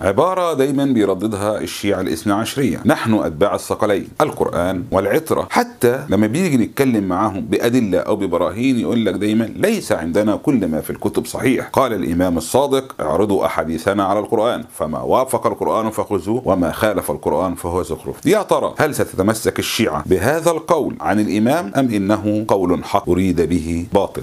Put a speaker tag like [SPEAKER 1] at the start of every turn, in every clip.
[SPEAKER 1] عبارة دايما بيرددها الشيعة الاثنى عشرية نحن أتباع الثقلين القرآن والعطرة حتى لما بيجي نتكلم معاهم بأدلة أو ببراهين يقول لك دايما ليس عندنا كل ما في الكتب صحيح قال الإمام الصادق اعرضوا أحاديثنا على القرآن فما وافق القرآن فخذوه وما خالف القرآن فهو زخرف يا ترى هل ستتمسك الشيعة بهذا القول عن الإمام أم إنه قول حق أريد به باطل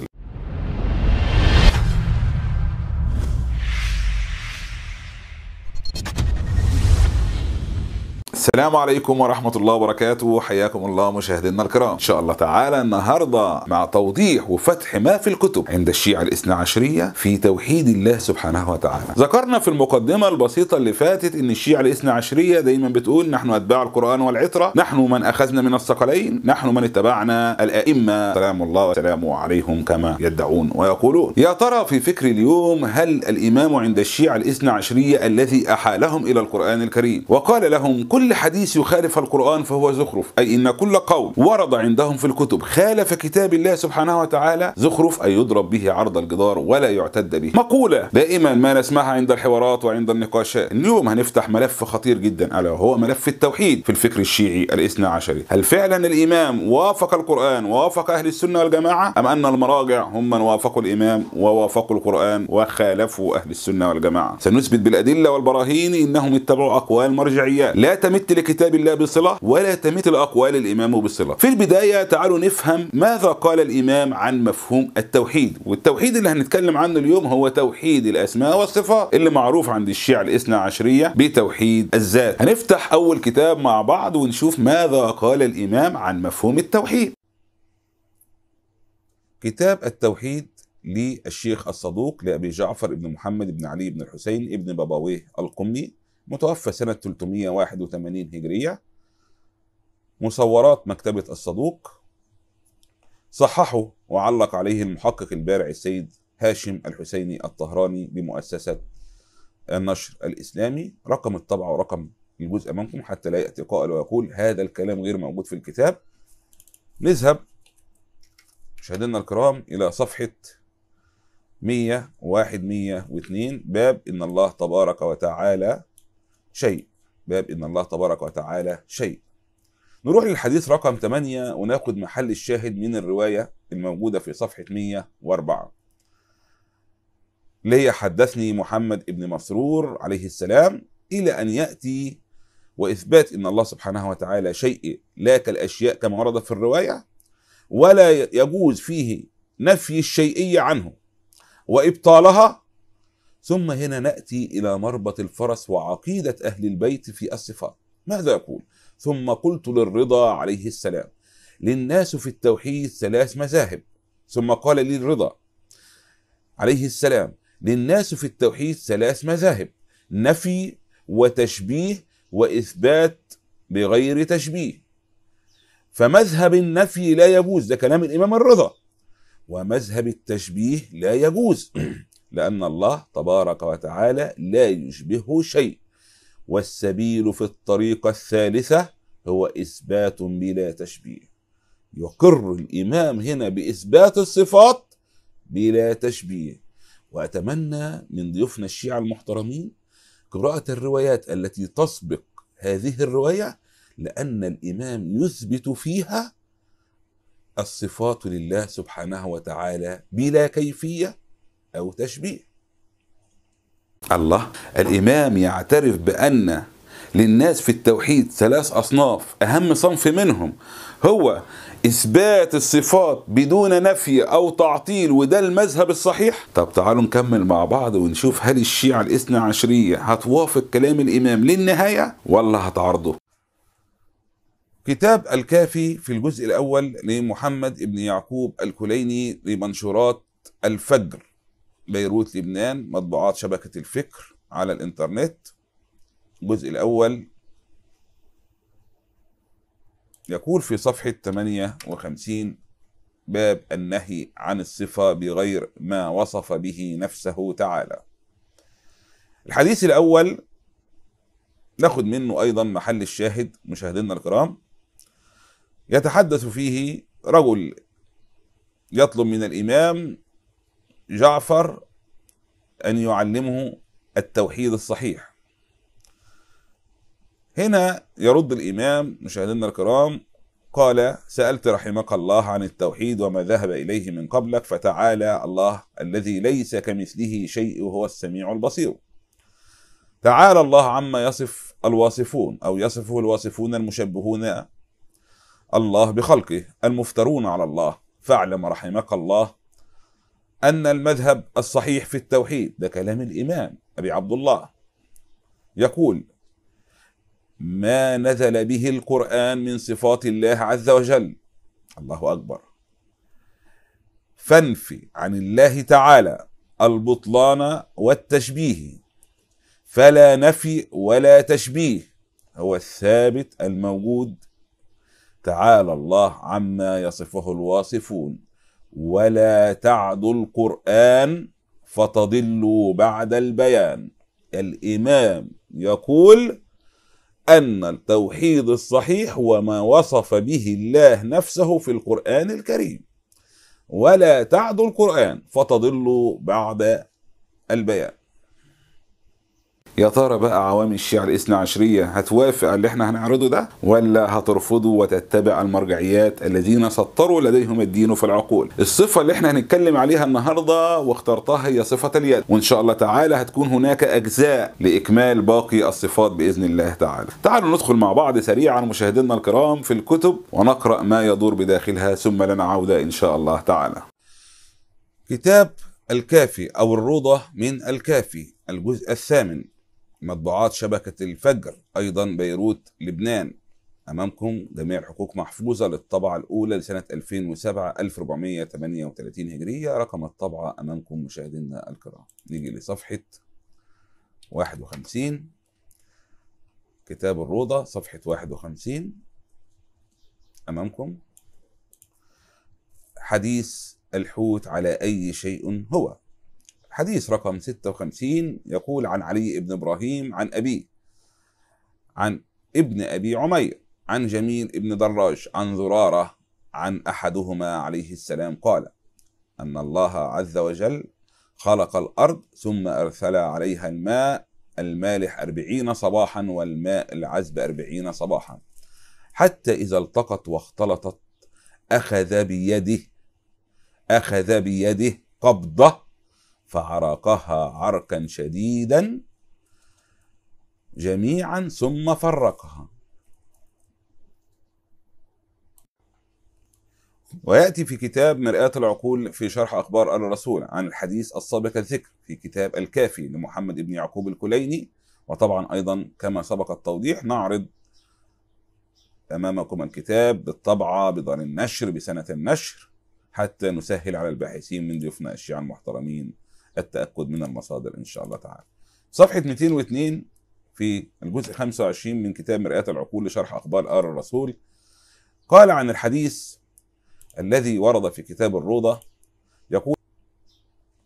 [SPEAKER 1] السلام عليكم ورحمة الله وبركاته حياكم الله مشاهدينا الكرام إن شاء الله تعالى النهاردة مع توضيح وفتح ما في الكتب عند الشيعة الاثنى عشرية في توحيد الله سبحانه وتعالى ذكرنا في المقدمة البسيطة اللي فاتت ان الشيعة الاثنى عشرية دايما بتقول نحن أتباع القرآن والعطرة نحن من أخذنا من الثقلين نحن من اتبعنا الأئمة سلام الله وسلامه عليهم كما يدعون ويقولون يا ترى في فكر اليوم هل الإمام عند الشيعة الاثنى عشرية الذي أحالهم إلى القرآن الكريم وقال لهم كل حديث يخالف القرآن فهو زخرف أي إن كل قول ورد عندهم في الكتب خالف كتاب الله سبحانه وتعالى زخرف أي يضرب به عرض الجدار ولا يعتد به مقولة دائما ما نسمعها عند الحوارات وعند النقاشات اليوم هنفتح ملف خطير جدا ألا هو ملف التوحيد في الفكر الشيعي الاثنى عشري هل فعلا الإمام وافق القرآن ووافق أهل السنة والجماعة أم أن المراجع هم من وافقوا الإمام ووافقوا القرآن وخالفوا أهل السنة والجماعة سنثبت بالأدلة والبراهين إنهم اتبعوا أقوال مرجعية لا تمت تمت لكتاب الله بصلة ولا تمت الأقوال الإمام بصلة في البداية تعالوا نفهم ماذا قال الإمام عن مفهوم التوحيد والتوحيد اللي هنتكلم عنه اليوم هو توحيد الأسماء والصفات اللي معروف عند الشيعة الاثنى عشرية بتوحيد الذات هنفتح أول كتاب مع بعض ونشوف ماذا قال الإمام عن مفهوم التوحيد كتاب التوحيد للشيخ الصدوق لأبي جعفر بن محمد بن علي بن الحسين ابن بابويه القمي متوفى سنة 381 هجرية مصورات مكتبة الصدوق صححه وعلق عليه المحقق البارع السيد هاشم الحسيني الطهراني بمؤسسة النشر الإسلامي رقم الطبعة ورقم الجزء أمامكم حتى لا يأتي قائل ويقول هذا الكلام غير موجود في الكتاب نذهب مشاهدينا الكرام إلى صفحة 101 102 باب إن الله تبارك وتعالى شيء باب إن الله تبارك وتعالى شيء نروح للحديث رقم 8 وناخد محل الشاهد من الرواية الموجودة في صفحة 104 ليه حدثني محمد ابن مسرور عليه السلام إلى أن يأتي وإثبات إن الله سبحانه وتعالى شيء لا كالأشياء كما ورد في الرواية ولا يجوز فيه نفي الشيئية عنه وإبطالها ثم هنا ناتي الى مربط الفرس وعقيده اهل البيت في الصفات ماذا يقول ثم قلت للرضا عليه السلام للناس في التوحيد ثلاث مذاهب ثم قال لي الرضا عليه السلام للناس في التوحيد ثلاث مذاهب نفي وتشبيه واثبات بغير تشبيه فمذهب النفي لا يجوز ده كلام الامام الرضا ومذهب التشبيه لا يجوز لأن الله تبارك وتعالى لا يشبهه شيء والسبيل في الطريقة الثالثة هو إثبات بلا تشبيه يقر الإمام هنا بإثبات الصفات بلا تشبيه وأتمنى من ضيوفنا الشيعة المحترمين قراءة الروايات التي تسبق هذه الرواية لأن الإمام يثبت فيها الصفات لله سبحانه وتعالى بلا كيفيه أو تشبيه الله الإمام يعترف بأن للناس في التوحيد ثلاث أصناف أهم صنف منهم هو إثبات الصفات بدون نفي أو تعطيل وده المذهب الصحيح طب تعالوا نكمل مع بعض ونشوف هل الشيعة الاثنى عشرية هتوافق كلام الإمام للنهاية ولا هتعرضه كتاب الكافي في الجزء الأول لمحمد بن يعقوب الكليني لمنشورات الفجر بيروت لبنان مطبوعات شبكة الفكر على الإنترنت الجزء الأول يقول في صفحة 58 باب النهي عن الصفة بغير ما وصف به نفسه تعالى الحديث الأول ناخد منه أيضا محل الشاهد مشاهدينا الكرام يتحدث فيه رجل يطلب من الإمام جعفر أن يعلمه التوحيد الصحيح هنا يرد الإمام مشاهدينا الكرام قال سألت رحمك الله عن التوحيد وما ذهب إليه من قبلك فتعالى الله الذي ليس كمثله شيء وهو السميع البصير تعالى الله عما يصف الواصفون أو يصفه الواصفون المشبهون الله بخلقه المفترون على الله فاعلم رحمك الله أن المذهب الصحيح في التوحيد ده كلام الإمام أبي عبد الله يقول ما نزل به القرآن من صفات الله عز وجل الله أكبر فانفي عن الله تعالى البطلان والتشبيه فلا نفي ولا تشبيه هو الثابت الموجود تعالى الله عما يصفه الواصفون ولا تعدوا القرآن فتضلوا بعد البيان الإمام يقول أن التوحيد الصحيح وما وصف به الله نفسه في القرآن الكريم ولا تعدوا القرآن فتضلوا بعد البيان يا ترى بقى عوام الشيعة الاثنى عشرية هتوافق اللي احنا هنعرضه ده ولا هترفضه وتتبع المرجعيات الذين سطروا لديهم الدين في العقول الصفة اللي احنا هنتكلم عليها النهاردة واخترتها هي صفة اليد وان شاء الله تعالى هتكون هناك اجزاء لإكمال باقي الصفات بإذن الله تعالى تعالوا ندخل مع بعض سريعا مشاهدينا الكرام في الكتب ونقرأ ما يدور بداخلها ثم لنا عودة إن شاء الله تعالى كتاب الكافي أو الروضة من الكافي الجزء الثامن مطبوعات شبكة الفجر أيضا بيروت لبنان أمامكم جميع الحقوق محفوظة للطبعة الأولى لسنة 2007 1438 هجرية رقم الطبعة أمامكم مشاهدينا الكرام نيجي لصفحة 51 كتاب الروضة صفحة 51 أمامكم حديث الحوت على أي شيء هو حديث رقم 56 يقول عن علي بن إبراهيم عن أبيه عن ابن أبي عمير عن جميل بن دراج عن زرارة عن أحدهما عليه السلام قال أن الله عز وجل خلق الأرض ثم أرسل عليها الماء المالح أربعين صباحا والماء العذب أربعين صباحا حتى إذا التقت واختلطت أخذ بيده أخذ بيده قبضة فعرقها عرقا شديدا جميعا ثم فرقها ويأتي في كتاب مرآة العقول في شرح أخبار آل الرسول عن الحديث السابق الذكر في كتاب الكافي لمحمد بن يعقوب الكليني وطبعا أيضا كما سبق التوضيح نعرض أمامكم الكتاب بالطبعة بدار النشر بسنة النشر حتى نسهل على الباحثين من ضيوفنا الشيعة المحترمين التاكد من المصادر ان شاء الله تعالى. صفحه 202 في الجزء 25 من كتاب مرآة العقول لشرح اخبار ال الرسول قال عن الحديث الذي ورد في كتاب الروضه يقول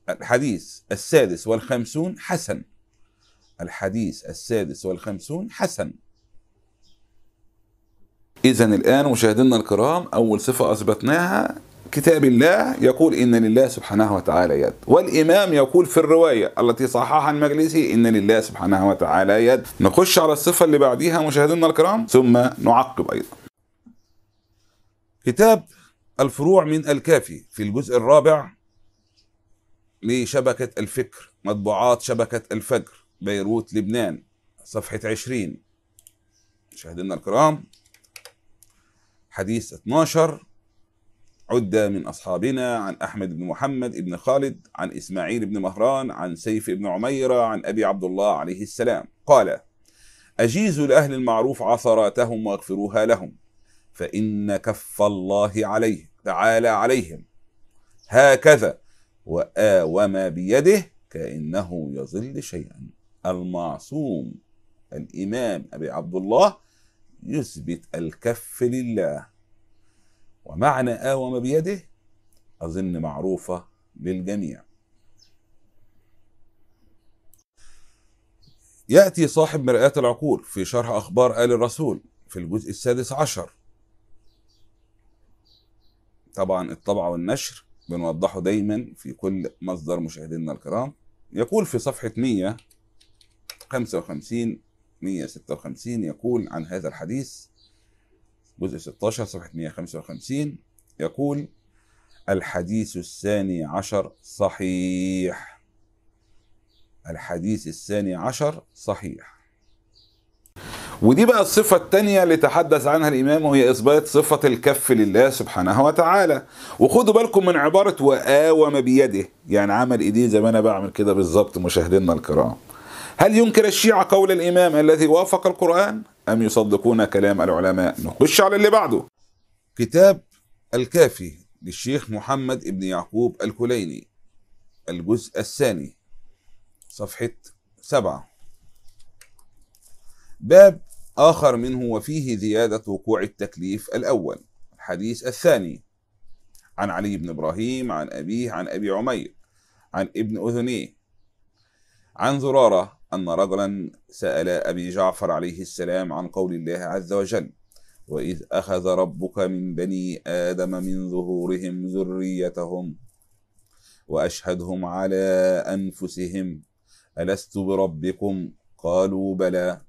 [SPEAKER 1] الحديث السادس والخمسون حسن الحديث السادس والخمسون حسن إذا الآن مشاهدينا الكرام أول صفة أثبتناها كتاب الله يقول إن لله سبحانه وتعالى يد والإمام يقول في الرواية التي صححها المجلسي إن لله سبحانه وتعالى يد نخش على الصفة اللي بعديها مشاهدينا الكرام ثم نعقب أيضا كتاب الفروع من الكافي في الجزء الرابع لشبكة الفكر مطبوعات شبكة الفجر بيروت لبنان صفحة 20 مشاهدينا الكرام حديث 12 عد من أصحابنا عن أحمد بن محمد بن خالد عن إسماعيل بن مهران عن سيف بن عميرة عن أبي عبد الله عليه السلام قال أجيزوا لأهل المعروف عثراتهم واغفروها لهم فإن كف الله عليه تعالى عليهم هكذا وآوم بيده كأنه يظل شيئا المعصوم الإمام أبي عبد الله يثبت الكف لله ومعنى آوم بيده أظن معروفة للجميع يأتي صاحب مرآة العقول في شرح أخبار آل الرسول في الجزء السادس عشر طبعا الطبعة والنشر بنوضحه دايما في كل مصدر مشاهدينا الكرام يقول في صفحة 155 156 يقول عن هذا الحديث جزء 16 صفحة 155 يقول الحديث الثاني عشر صحيح الحديث الثاني عشر صحيح ودي بقى الصفة الثانية اللي تحدث عنها الإمام وهي إثبات صفة الكف لله سبحانه وتعالى وخدوا بالكم من عبارة وآوم بيده يعني عمل إيديه زي ما أنا بعمل كده بالظبط مشاهدينا الكرام هل ينكر الشيعة قول الإمام الذي وافق القرآن؟ أم يصدقون كلام العلماء نخش على اللي بعده كتاب الكافي للشيخ محمد ابن يعقوب الكليني الجزء الثاني صفحة سبعة باب آخر منه وفيه زيادة وقوع التكليف الأول الحديث الثاني عن علي بن إبراهيم عن أبيه عن أبي عمير عن ابن أذنيه عن زرارة أن رجلا سأل أبي جعفر عليه السلام عن قول الله عز وجل وإذ أخذ ربك من بني آدم من ظهورهم ذريتهم وأشهدهم على أنفسهم ألست بربكم قالوا بلى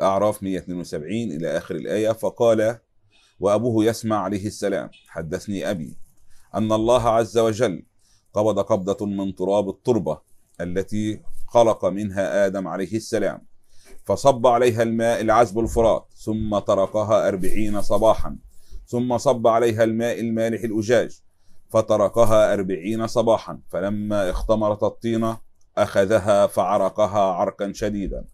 [SPEAKER 1] أعراف 172 إلى آخر الآية فقال وأبوه يسمع عليه السلام حدثني أبي أن الله عز وجل قبض قبضة من تراب التربة التي خلق منها آدم عليه السلام فصب عليها الماء العذب الفرات ثم تركها أربعين صباحا ثم صب عليها الماء المالح الأجاج فتركها أربعين صباحا فلما اختمرت الطينة أخذها فعرقها عرقا شديدا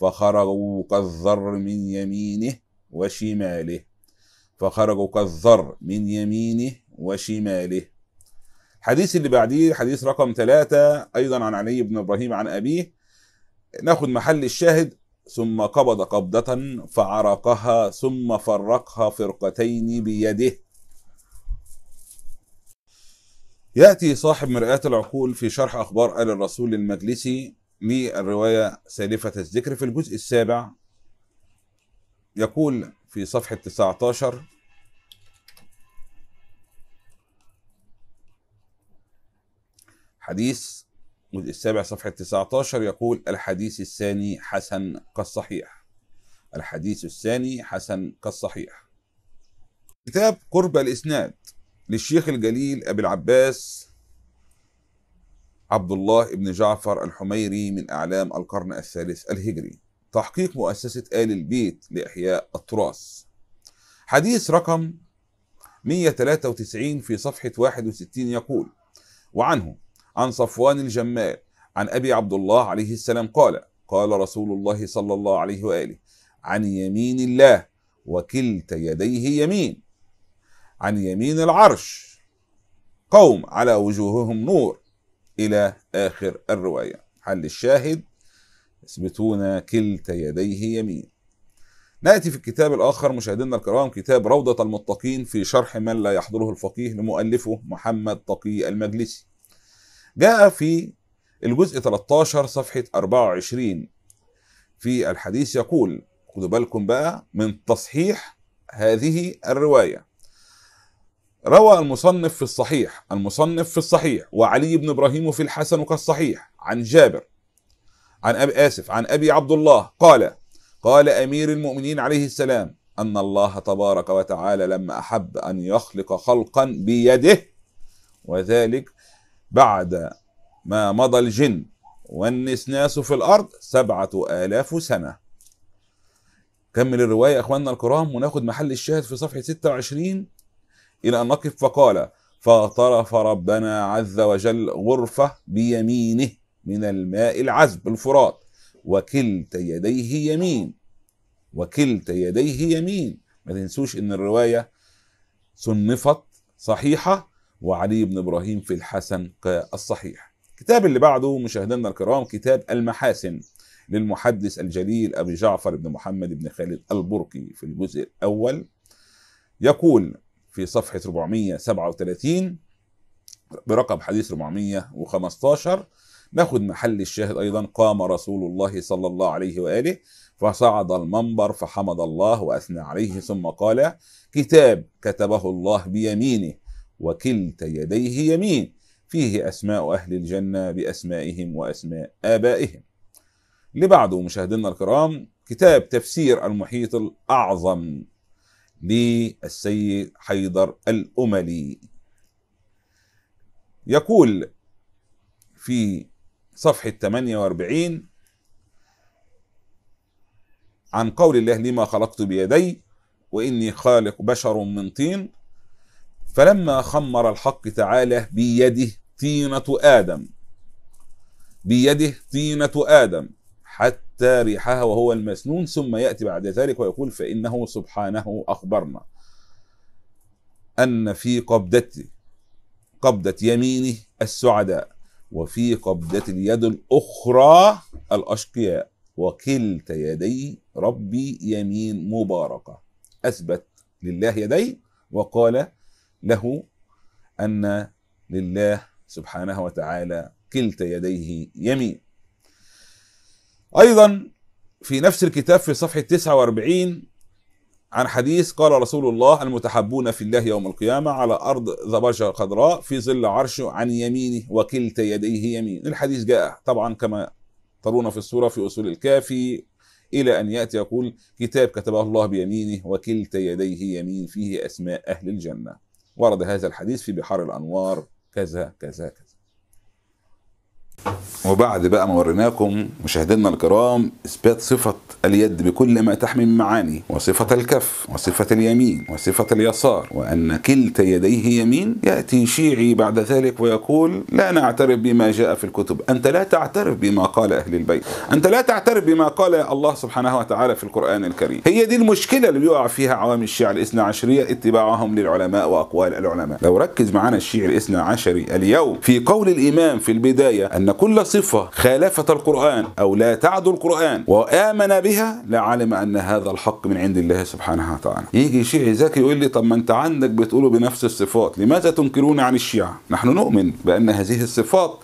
[SPEAKER 1] فخرجوا كالذر من يمينه وشماله فخرجوا كالذر من يمينه وشماله الحديث اللي بعديه حديث رقم ثلاثة أيضا عن علي بن إبراهيم عن أبيه ناخد محل الشاهد ثم قبض قبضة فعرقها ثم فرقها فرقتين بيده يأتي صاحب مرآة العقول في شرح أخبار آل الرسول المجلسي للرواية سالفة الذكر في الجزء السابع يقول في صفحة 19 حديث الجزء السابع صفحة 19 يقول الحديث الثاني حسن كالصحيح الحديث الثاني حسن كالصحيح كتاب قرب الإسناد للشيخ الجليل أبي العباس عبد الله بن جعفر الحميري من أعلام القرن الثالث الهجري تحقيق مؤسسة آل البيت لإحياء التراث حديث رقم 193 في صفحة 61 يقول وعنه عن صفوان الجمال عن أبي عبد الله عليه السلام قال قال رسول الله صلى الله عليه وآله عن يمين الله وكلتا يديه يمين عن يمين العرش قوم على وجوههم نور إلى آخر الرواية حل الشاهد يثبتون كلتا يديه يمين نأتي في الكتاب الآخر مشاهدينا الكرام كتاب روضة المتقين في شرح من لا يحضره الفقيه لمؤلفه محمد تقي المجلسي جاء في الجزء 13 صفحة 24 في الحديث يقول خدوا بالكم بقى من تصحيح هذه الرواية روى المصنف في الصحيح المصنف في الصحيح وعلي بن إبراهيم في الحسن كالصحيح عن جابر عن أبي آسف عن أبي عبد الله قال قال أمير المؤمنين عليه السلام أن الله تبارك وتعالى لما أحب أن يخلق خلقا بيده وذلك بعد ما مضى الجن والنسناس في الأرض سبعة آلاف سنة كمل الرواية يا أخواننا الكرام وناخد محل الشاهد في صفحة 26 إلى أن نقف فقال فاغترف ربنا عز وجل غرفة بيمينه من الماء العذب الفرات وكلتا يديه يمين وكلتا يديه يمين ما تنسوش ان الرواية صنفت صحيحة وعلي بن ابراهيم في الحسن الصحيح الكتاب اللي بعده مشاهدينا الكرام كتاب المحاسن للمحدث الجليل ابي جعفر بن محمد بن خالد البركي في الجزء الاول يقول في صفحه 437 برقم حديث 415 ناخذ محل الشاهد ايضا قام رسول الله صلى الله عليه واله فصعد المنبر فحمد الله واثنى عليه ثم قال كتاب كتبه الله بيمينه وكلتا يديه يمين فيه أسماء أهل الجنة بأسمائهم وأسماء آبائهم لبعض مشاهدينا الكرام كتاب تفسير المحيط الأعظم للسيد حيدر الأملي يقول في صفحة 48 عن قول الله لما خلقت بيدي وإني خالق بشر من طين فلما خمر الحق تعالى بيده طينة آدم بيده طينة آدم حتى ريحها وهو المسنون ثم يأتي بعد ذلك ويقول فإنه سبحانه أخبرنا أن في قبضة قبضة يمينه السعداء وفي قبضة اليد الأخرى الأشقياء وكلتا يدي ربي يمين مباركة أثبت لله يدي وقال له أن لله سبحانه وتعالى كلتا يديه يمين أيضا في نفس الكتاب في صفحة 49 عن حديث قال رسول الله المتحبون في الله يوم القيامة على أرض ذبجة خضراء في ظل عرشه عن يمينه وكلتا يديه يمين الحديث جاء طبعا كما ترون في الصورة في أصول الكافي إلى أن يأتي يقول كتاب كتبه الله بيمينه وكلتا يديه يمين فيه أسماء أهل الجنة ورد هذا الحديث في بحار الأنوار كذا كذا كذا وبعد بقى ما وريناكم مشاهدينا الكرام اثبات صفه اليد بكل ما تحمي من معاني وصفه الكف وصفه اليمين وصفه اليسار وان كلتا يديه يمين ياتي شيعي بعد ذلك ويقول لا نعترف بما جاء في الكتب انت لا تعترف بما قال اهل البيت انت لا تعترف بما قال الله سبحانه وتعالى في القران الكريم هي دي المشكله اللي بيقع فيها عوام الشيعه الاثنى عشريه اتباعهم للعلماء واقوال العلماء لو ركز معنا الشيعي الاثنى عشري اليوم في قول الامام في البدايه ان أن كل صفة خالفت القرآن أو لا تعدو القرآن وآمن بها لعلم أن هذا الحق من عند الله سبحانه وتعالى يجي شيعي زكي يقول لي طب ما أنت عندك بتقوله بنفس الصفات لماذا تنكرون عن الشيعة نحن نؤمن بأن هذه الصفات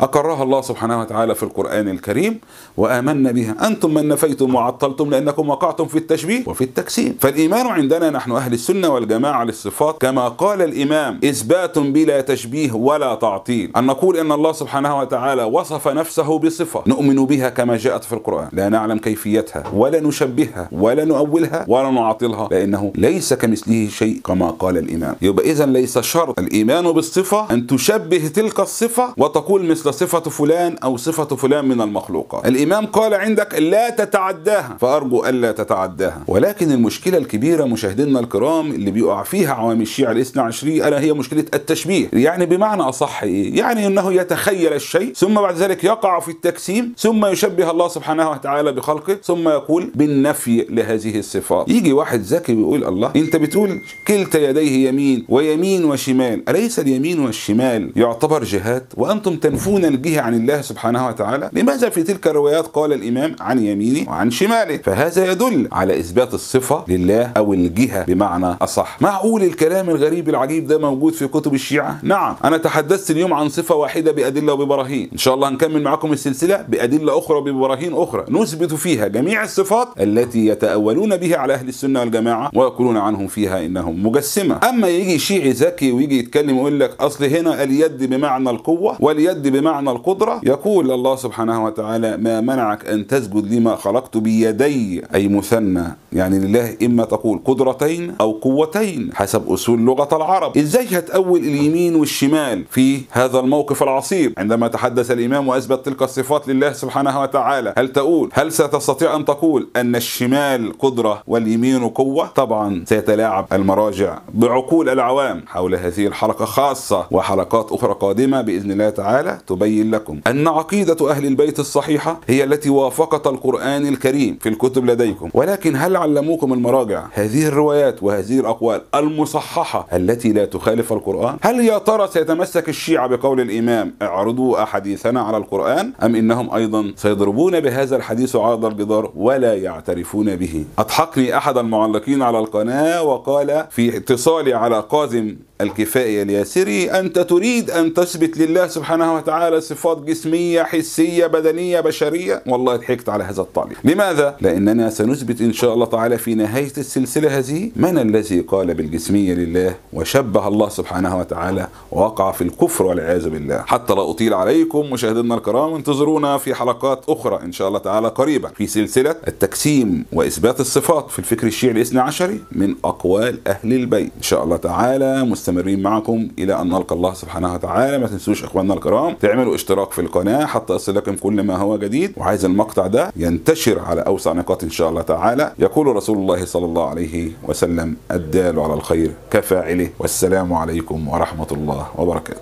[SPEAKER 1] أقرها الله سبحانه وتعالى في القرآن الكريم وآمنا بها أنتم من نفيتم وعطلتم لأنكم وقعتم في التشبيه وفي التكسير فالإيمان عندنا نحن أهل السنة والجماعة للصفات كما قال الإمام إثبات بلا تشبيه ولا تعطيل أن نقول أن الله سبحانه وتعالى وصف نفسه بصفة نؤمن بها كما جاءت في القرآن لا نعلم كيفيتها ولا نشبهها ولا نؤولها ولا نعطلها لأنه ليس كمثله شيء كما قال الإمام يبقى إذا ليس شرط الإيمان بالصفة أن تشبه تلك الصفة وتقول مثل صفة فلان أو صفة فلان من المخلوقات الإمام قال عندك لا تتعداها فأرجو ألا تتعداها ولكن المشكلة الكبيرة مشاهدينا الكرام اللي بيقع فيها عوام الشيعة الاثنى عشرية ألا هي مشكلة التشبيه يعني بمعنى أصح إيه؟ يعني أنه يتخيل الشيء ثم بعد ذلك يقع في التكسيم ثم يشبه الله سبحانه وتعالى بخلقه ثم يقول بالنفي لهذه الصفات يجي واحد ذكي ويقول الله أنت بتقول كلتا يديه يمين ويمين وشمال أليس اليمين والشمال يعتبر جهات وأنتم تنفون الجهة عن الله سبحانه وتعالى لماذا في تلك الروايات قال الإمام عن يمينه وعن شماله فهذا يدل على إثبات الصفة لله أو الجهة بمعنى أصح معقول الكلام الغريب العجيب ده موجود في كتب الشيعة نعم أنا تحدثت اليوم عن صفة واحدة بأدلة وببراهين إن شاء الله هنكمل معكم السلسلة بأدلة أخرى وببراهين أخرى نثبت فيها جميع الصفات التي يتأولون بها على أهل السنة والجماعة ويقولون عنهم فيها إنهم مجسمة أما يجي شيعي ذكي ويجي يتكلم ويقول لك أصل هنا اليد بمعنى القوة واليد بمعنى معنى القدرة يقول الله سبحانه وتعالى ما منعك أن تسجد لما خلقت بيدي أي مثنى يعني لله إما تقول قدرتين أو قوتين حسب أصول لغة العرب إزاي هتأول اليمين والشمال في هذا الموقف العصيب عندما تحدث الإمام وأثبت تلك الصفات لله سبحانه وتعالى هل تقول هل ستستطيع أن تقول أن الشمال قدرة واليمين قوة طبعا سيتلاعب المراجع بعقول العوام حول هذه الحلقة خاصة وحلقات أخرى قادمة بإذن الله تعالى تبين لكم أن عقيدة أهل البيت الصحيحة هي التي وافقت القرآن الكريم في الكتب لديكم ولكن هل علموكم المراجع هذه الروايات وهذه الأقوال المصححة التي لا تخالف القرآن هل يا ترى سيتمسك الشيعة بقول الإمام اعرضوا أحاديثنا على القرآن أم إنهم أيضا سيضربون بهذا الحديث عرض الجدار ولا يعترفون به أضحكني أحد المعلقين على القناة وقال في اتصالي على قازم الكفائي الياسري أنت تريد أن تثبت لله سبحانه وتعالى صفات جسمية حسية بدنية بشرية والله ضحكت على هذا الطالب لماذا؟ لأننا سنثبت إن شاء الله تعالى في نهاية السلسلة هذه من الذي قال بالجسمية لله وشبه الله سبحانه وتعالى ووقع في الكفر والعياذ بالله حتى لا أطيل عليكم مشاهدينا الكرام انتظرونا في حلقات أخرى إن شاء الله تعالى قريبا في سلسلة التقسيم وإثبات الصفات في الفكر الشيعي الاثنى عشري من أقوال أهل البيت إن شاء الله تعالى مستمع مستمرين معكم الى ان نلقى الله سبحانه وتعالى ما تنسوش اخواننا الكرام تعملوا اشتراك في القناه حتى يصلكم كل ما هو جديد وعايز المقطع ده ينتشر على اوسع نقاط ان شاء الله تعالى يقول رسول الله صلى الله عليه وسلم الدال على الخير كفاعله والسلام عليكم ورحمه الله وبركاته